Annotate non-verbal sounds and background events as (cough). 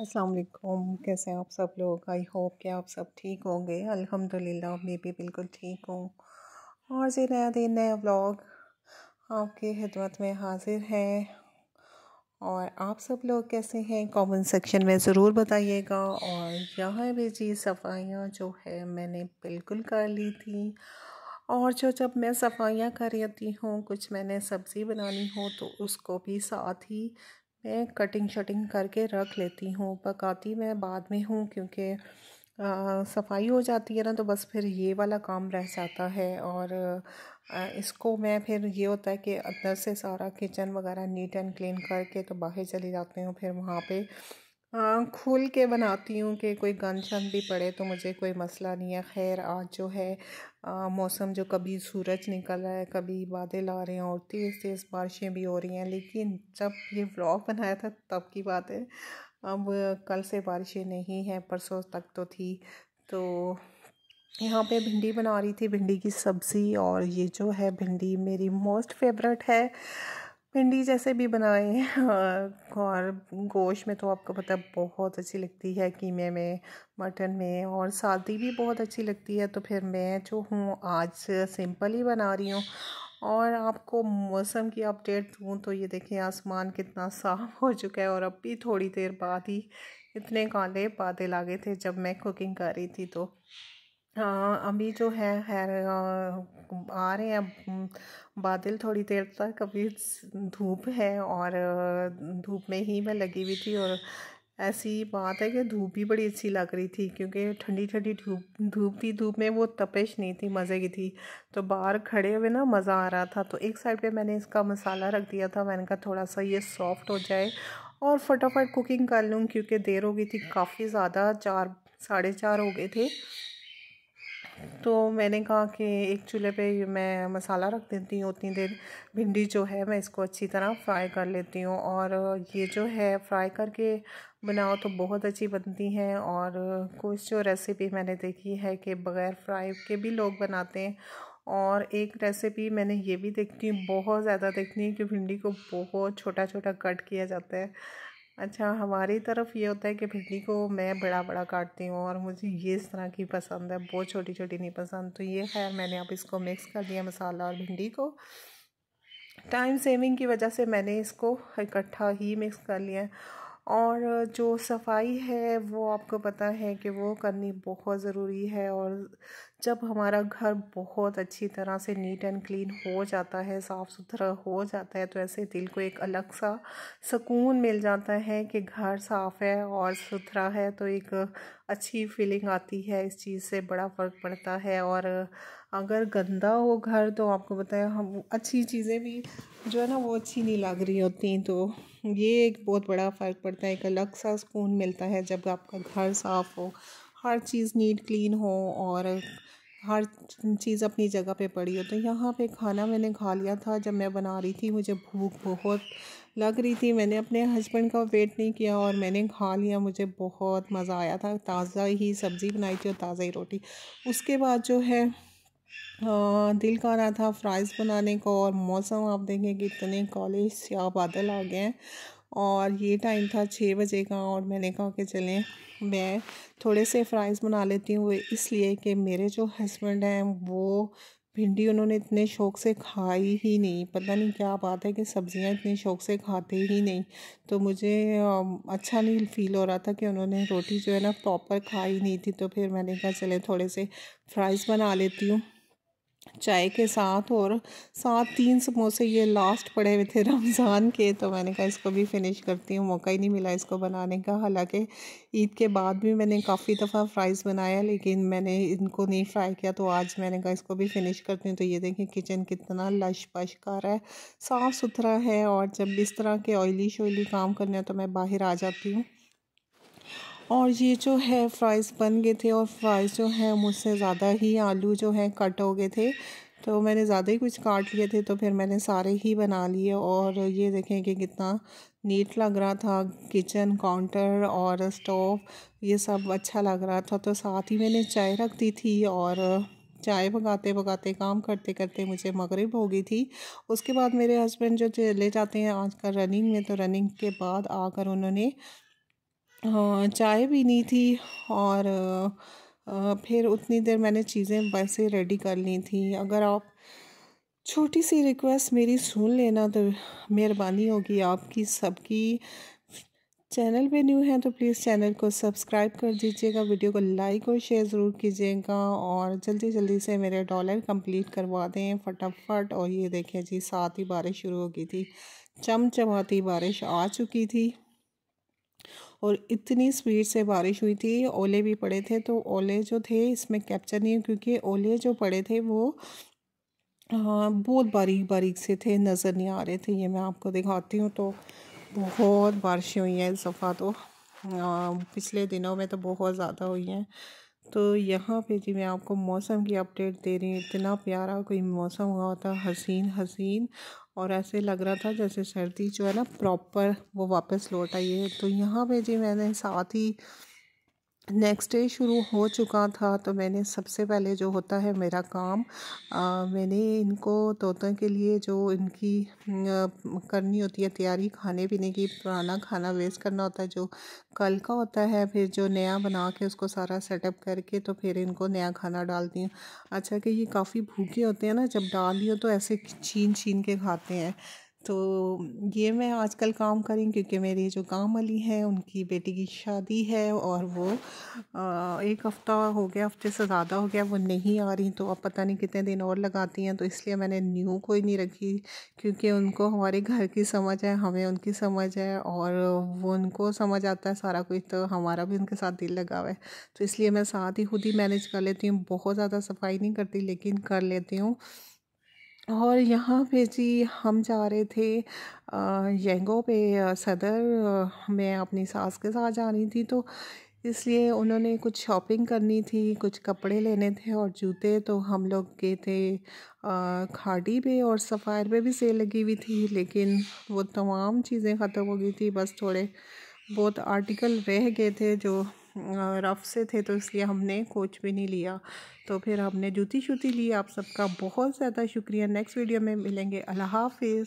अस्सलाम वालेकुम कैसे हैं आप सब लोग आई होप कि आप सब ठीक होंगे अल्हम्दुलिल्लाह मैं भी बिल्कुल ठीक हूँ और जी नया दिन नया ब्लॉग आपकी खिदमत में हाजिर है और आप सब लोग कैसे हैं कमेंट सेक्शन में ज़रूर बताइएगा और यहाँ भी जी सफाइयाँ जो है मैंने बिल्कुल कर ली थी और जो जब मैं सफाइयाँ कर रहती हूँ कुछ मैंने सब्ज़ी बनानी हो तो उसको भी साथ ही मैं कटिंग शटिंग करके रख लेती हूँ पकाती मैं बाद में हूँ क्योंकि सफाई हो जाती है ना तो बस फिर ये वाला काम रह जाता है और आ, इसको मैं फिर ये होता है कि अंदर से सारा किचन वगैरह नीट एंड क्लीन करके तो बाहर चली जाती हूँ फिर वहाँ पे हाँ, खुल के बनाती हूँ कि कोई गंद शंद भी पड़े तो मुझे कोई मसला नहीं है खैर आज जो है आ, मौसम जो कभी सूरज निकल रहा है कभी बादल आ रहे हैं और तेज़ तेज़ बारिशें भी हो रही हैं लेकिन जब ये व्लॉग बनाया था तब की बात है अब कल से बारिशें नहीं हैं परसों तक तो थी तो यहाँ पे भिंडी बना रही थी भिंडी की सब्ज़ी और ये जो है भिंडी मेरी मोस्ट फेवरेट है भिंडी जैसे भी बनाएं (laughs) और गोश्त में तो आपको पता बहुत अच्छी लगती है कीमे में मटन में और सादी भी बहुत अच्छी लगती है तो फिर मैं जो हूँ आज सिंपल ही बना रही हूँ और आपको मौसम की अपडेट दूँ तो ये देखें आसमान कितना साफ हो चुका है और अब भी थोड़ी देर बाद ही इतने काले बादल आ गए थे जब मैं कुकिंग कर रही थी तो हाँ, अभी जो है, है आ रहे हैं बादल थोड़ी देर तक अभी धूप है और धूप में ही मैं लगी हुई थी और ऐसी बात है कि धूप भी बड़ी अच्छी लग रही थी क्योंकि ठंडी ठंडी धूप धूप थी धूप में वो तपिश नहीं थी मज़े की थी तो बाहर खड़े हुए ना मज़ा आ रहा था तो एक साइड पे मैंने इसका मसाला रख दिया था मैंने कहा थोड़ा सा ये सॉफ्ट हो जाए और फटाफट कुकिंग कर लूँ क्योंकि देर हो गई थी काफ़ी ज़्यादा चार साढ़े चार हो गए थे तो मैंने कहा कि एक चूल्हे पे मैं मसाला रख देती हूँ उतनी देर भिंडी जो है मैं इसको अच्छी तरह फ्राई कर लेती हूँ और ये जो है फ्राई करके बनाओ तो बहुत अच्छी बनती हैं और कुछ जो रेसिपी मैंने देखी है कि बग़ैर फ्राई के भी लोग बनाते हैं और एक रेसिपी मैंने ये भी देखती हूँ बहुत ज़्यादा देखती हूँ कि भिंडी को बहुत छोटा छोटा कट किया जाता है अच्छा हमारी तरफ ये होता है कि भिंडी को मैं बड़ा बड़ा काटती हूँ और मुझे ये इस तरह की पसंद है बहुत छोटी छोटी नहीं पसंद तो ये खैर मैंने अब इसको मिक्स कर दिया मसाला और भिंडी को टाइम सेविंग की वजह से मैंने इसको इकट्ठा ही मिक्स कर लिया है और जो सफाई है वो आपको पता है कि वो करनी बहुत ज़रूरी है और जब हमारा घर बहुत अच्छी तरह से नीट एंड क्लीन हो जाता है साफ़ सुथरा हो जाता है तो ऐसे दिल को एक अलग सा सुकून मिल जाता है कि घर साफ़ है और सुथरा है तो एक अच्छी फीलिंग आती है इस चीज़ से बड़ा फ़र्क पड़ता है और अगर गंदा हो घर तो आपको बताया हम अच्छी चीज़ें भी जो है ना वो अच्छी नहीं लग रही होती तो ये एक बहुत बड़ा फ़र्क पड़ता है एक अलग सा सुकून मिलता है जब आपका घर साफ़ हो हर चीज़ नीट क्लीन हो और हर चीज़ अपनी जगह पे पड़ी हो तो यहाँ पे खाना मैंने खा लिया था जब मैं बना रही थी मुझे भूख बहुत लग रही थी मैंने अपने हस्बैंड का वेट नहीं किया और मैंने खा लिया मुझे बहुत मज़ा आया था ताज़ा ही सब्ज़ी बनाई थी और ताज़ा ही रोटी उसके बाद जो है हाँ, दिल कर रहा था फ्राइज़ बनाने को और मौसम आप देखें कि इतने कॉलेज या बादल आ गए हैं और ये टाइम था छः बजे का और मैंने कहा कि चलें मैं थोड़े से फ्राइज़ बना लेती हूँ इसलिए कि मेरे जो हस्बैंड हैं वो भिंडी उन्होंने इतने शौक़ से खाई ही नहीं पता नहीं क्या बात है कि सब्ज़ियाँ इतने शौक़ से खाते ही नहीं तो मुझे अच्छा नहीं फील हो रहा था कि उन्होंने रोटी जो है ना प्रॉपर खाई नहीं थी तो फिर मैंने कहा चले थोड़े से फ्राइज़ बना लेती हूँ चाय के साथ और साथ तीन समोसे ये लास्ट पड़े हुए थे रमज़ान के तो मैंने कहा इसको भी फिनिश करती हूँ मौका ही नहीं मिला इसको बनाने का हालांकि ईद के बाद भी मैंने काफ़ी दफ़ा फ्राइज़ बनाया लेकिन मैंने इनको नहीं फ्राई किया तो आज मैंने कहा इसको भी फिनिश करती हूँ तो ये देखें किचन कितना लश पश कर है साफ़ सुथरा है और जब इस तरह के ऑयली शोयली काम करने तो मैं बाहर आ जाती हूँ और ये जो है फ्राइज़ बन गए थे और फ्राइज़ जो है मुझसे ज़्यादा ही आलू जो है कट हो गए थे तो मैंने ज़्यादा ही कुछ काट लिए थे तो फिर मैंने सारे ही बना लिए और ये देखें कि कितना नीट लग रहा था किचन काउंटर और स्टोव ये सब अच्छा लग रहा था तो साथ ही मैंने चाय रख दी थी और चाय पकाते पकाते काम करते करते मुझे मगरब हो गई थी उसके बाद मेरे हस्बैंड जो ले जाते हैं आजकल रनिंग में तो रनिंग के बाद आकर उन्होंने चाय भी नहीं थी और फिर उतनी देर मैंने चीज़ें वैसे रेडी कर ली थी अगर आप छोटी सी रिक्वेस्ट मेरी सुन लेना तो मेहरबानी होगी आपकी सबकी चैनल पे न्यू है तो प्लीज़ चैनल को सब्सक्राइब कर दीजिएगा वीडियो को लाइक और शेयर ज़रूर कीजिएगा और जल्दी जल्दी से मेरे डॉलर कंप्लीट करवा दें फटाफट और ये देखें जी साथ ही बारिश शुरू हो गई थी चमचमाती बारिश आ चुकी थी और इतनी स्पीड से बारिश हुई थी ओले भी पड़े थे तो ओले जो थे इसमें कैप्चर नहीं क्योंकि ओले जो पड़े थे वो हाँ बहुत बारीक बारीक से थे नज़र नहीं आ रहे थे ये मैं आपको दिखाती हूँ तो बहुत बारिशें हुई हैं इस दफ़ा तो हाँ, पिछले दिनों में तो बहुत ज़्यादा हुई हैं तो यहाँ पे जी मैं आपको मौसम की अपडेट दे रही हूँ इतना प्यारा कोई मौसम हुआ होता हसीन हसीन और ऐसे लग रहा था जैसे सर्दी जो है ना प्रॉपर वो वापस लौट आई है तो यहाँ पे जी मैंने साथ ही नेक्स्ट डे शुरू हो चुका था तो मैंने सबसे पहले जो होता है मेरा काम आ, मैंने इनको तोतों के लिए जो इनकी आ, करनी होती है तैयारी खाने पीने की पुराना खाना वेस्ट करना होता है जो कल का होता है फिर जो नया बना के उसको सारा सेटअप करके तो फिर इनको नया खाना डालती हूँ अच्छा कि ये काफ़ी भूखे होते हैं ना जब डाल दियो तो ऐसे छीन छीन के खाते हैं तो ये मैं आजकल काम करी क्योंकि मेरी जो काम वाली हैं उनकी बेटी की शादी है और वो आ, एक हफ़्ता हो गया हफ्ते से ज़्यादा हो गया वो नहीं आ रही तो अब पता नहीं कितने दिन और लगाती हैं तो इसलिए मैंने न्यू कोई नहीं रखी क्योंकि उनको हमारे घर की समझ है हमें उनकी समझ है और वो उनको समझ आता है सारा कुछ तो हमारा भी उनके साथ दिल लगा हुआ है तो इसलिए मैं साथ ही खुद ही मैनेज कर लेती हूँ बहुत ज़्यादा सफाई नहीं करती लेकिन कर लेती हूँ और यहाँ पे जी हम जा रहे थे येंगो पे सदर मैं अपनी सास के साथ जा रही थी तो इसलिए उन्होंने कुछ शॉपिंग करनी थी कुछ कपड़े लेने थे और जूते तो हम लोग गए थे खाड़ी पे और सफ़ायर पे भी सेल लगी हुई थी लेकिन वो तमाम चीज़ें ख़त्म हो गई थी बस थोड़े बहुत आर्टिकल रह गए थे जो रफ़ से थे तो इसलिए हमने कोच भी नहीं लिया तो फिर हमने जूती शूती ली आप सबका बहुत ज़्यादा शुक्रिया नेक्स्ट वीडियो में मिलेंगे अल्लाह हाफिज़